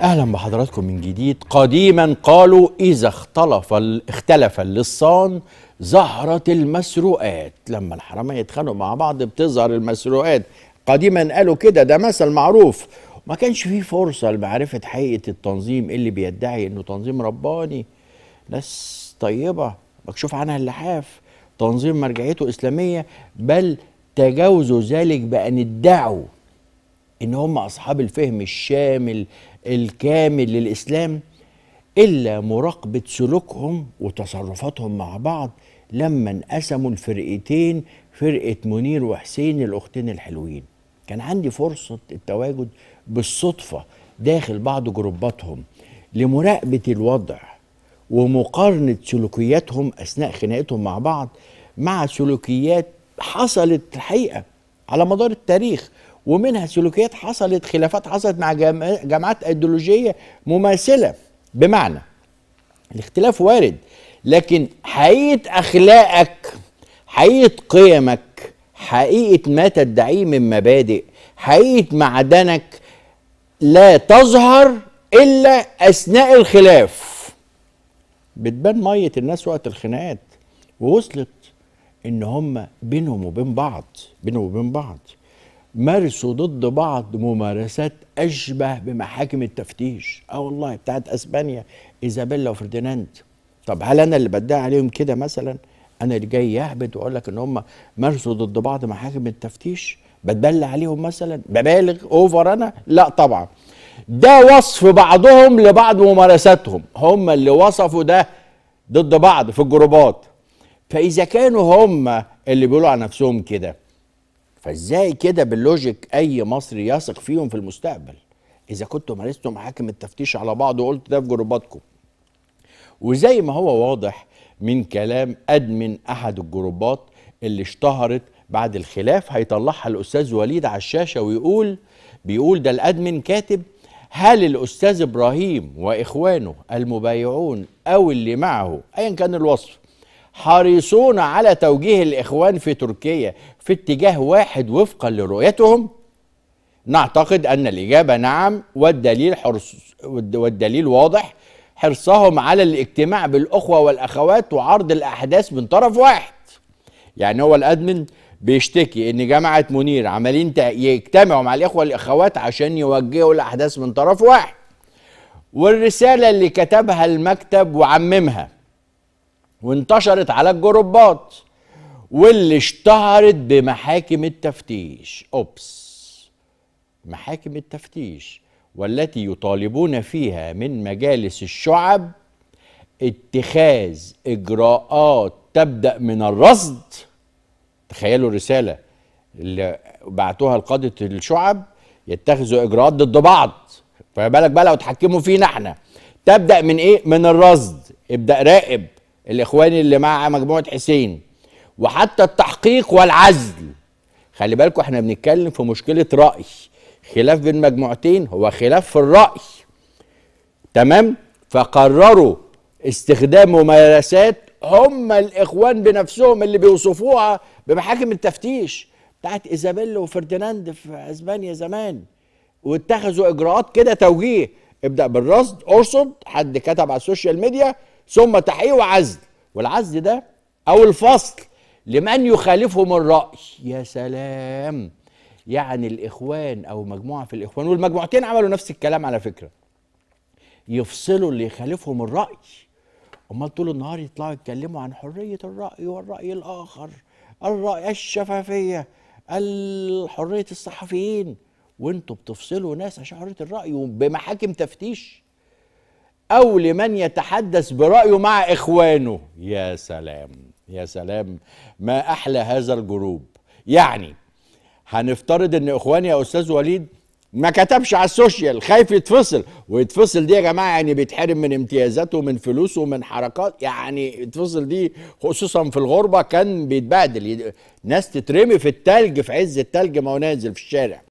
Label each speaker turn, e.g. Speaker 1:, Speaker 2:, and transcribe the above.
Speaker 1: اهلا بحضراتكم من جديد قديما قالوا اذا اختلف اختلف اللصان ظهرت المسروقات لما الحراميه يتخانقوا مع بعض بتظهر المسروقات قديما قالوا كده ده مثل معروف ما كانش فيه فرصه لمعرفه حقيقه التنظيم اللي بيدعي انه تنظيم رباني ناس طيبه مكشوف عنها اللحاف تنظيم مرجعيته اسلاميه بل تجاوزوا ذلك بان ادعوا ان هم اصحاب الفهم الشامل الكامل للاسلام الا مراقبه سلوكهم وتصرفاتهم مع بعض لما انقسموا الفرقتين فرقه منير وحسين الاختين الحلوين كان عندي فرصه التواجد بالصدفه داخل بعض جروباتهم لمراقبه الوضع ومقارنه سلوكياتهم اثناء خناقتهم مع بعض مع سلوكيات حصلت الحقيقه على مدار التاريخ ومنها سلوكيات حصلت خلافات حصلت مع جامعات ايديولوجيه مماثله بمعنى الاختلاف وارد لكن حقيقه اخلاقك حقيقه قيمك حقيقه ما تدعيه من مبادئ حقيقه معدنك لا تظهر الا اثناء الخلاف بتبان ميه الناس وقت الخناقات ووصلت ان هم بينهم وبين بعض بينهم وبين بعض مارسوا ضد بعض ممارسات أشبه بمحاكم التفتيش آه والله بتاعت أسبانيا إيزابيلا وفرديناند طب هل أنا اللي بدعي عليهم كده مثلا أنا اللي جاي يهبد وأقول لك إن هم مارسوا ضد بعض محاكم التفتيش بتدلع عليهم مثلا ببالغ أوفر أنا لا طبعا ده وصف بعضهم لبعض ممارساتهم هم اللي وصفوا ده ضد بعض في الجروبات فإذا كانوا هم اللي بيقولوا عن نفسهم كده فازاي كده باللوجيك اي مصري يثق فيهم في المستقبل اذا كنتوا مارستوا محاكم التفتيش على بعض وقلت ده في جروباتكم وزي ما هو واضح من كلام ادمن احد الجروبات اللي اشتهرت بعد الخلاف هيطلعها الاستاذ وليد على الشاشه ويقول بيقول ده الادمن كاتب هل الاستاذ ابراهيم واخوانه المبايعون او اللي معه ايا كان الوصف حريصون على توجيه الإخوان في تركيا في اتجاه واحد وفقا لرؤيتهم؟ نعتقد أن الإجابة نعم والدليل, حرص والدليل واضح حرصهم على الاجتماع بالأخوة والأخوات وعرض الأحداث من طرف واحد يعني هو الأدمن بيشتكي ان جامعه منير عمالين يجتمعوا مع الاخوه والاخوات عشان يوجهوا الاحداث من طرف واحد والرساله اللي كتبها المكتب وعممها وانتشرت على الجروبات واللي اشتهرت بمحاكم التفتيش اوبس محاكم التفتيش والتي يطالبون فيها من مجالس الشعب اتخاذ اجراءات تبدا من الرصد تخيلوا الرساله اللي بعتوها لقاده الشعب يتخذوا اجراءات ضد بعض فما بالك بقى لو اتحكموا فينا احنا تبدا من ايه من الرصد ابدا راقب الاخوان اللي مع مجموعه حسين وحتى التحقيق والعزل خلي بالكم احنا بنتكلم في مشكله راي خلاف بين مجموعتين هو خلاف في الراي تمام فقرروا استخدام ممارسات هم الاخوان بنفسهم اللي بيوصفوها بمحاكم التفتيش بتاعت ايزابيلا وفرديناند في اسبانيا زمان واتخذوا اجراءات كده توجيه ابدا بالرصد ارصد حد كتب على السوشيال ميديا ثم تحقيق وعزل والعزل ده او الفصل لمن يخالفهم الراي يا سلام يعني الاخوان او مجموعه في الاخوان والمجموعتين عملوا نفس الكلام على فكره يفصلوا اللي يخالفهم الراي امال طول النهار يطلعوا يتكلموا عن حريه الراي والراي الاخر الراي الشفافيه حريه الصحفيين وانتوا بتفصلوا ناس عشان حريه الراي وبمحاكم تفتيش أو لمن يتحدث برأيه مع إخوانه يا سلام يا سلام ما أحلى هذا الجروب يعني هنفترض ان اخواني يا استاذ وليد ما كتبش على السوشيال خايف يتفصل ويتفصل دي يا جماعه يعني بيتحرم من امتيازاته ومن فلوسه ومن حركات يعني يتفصل دي خصوصا في الغربه كان بيتبهدل ناس تترمي في التلج في عز التلج ما هو نازل في الشارع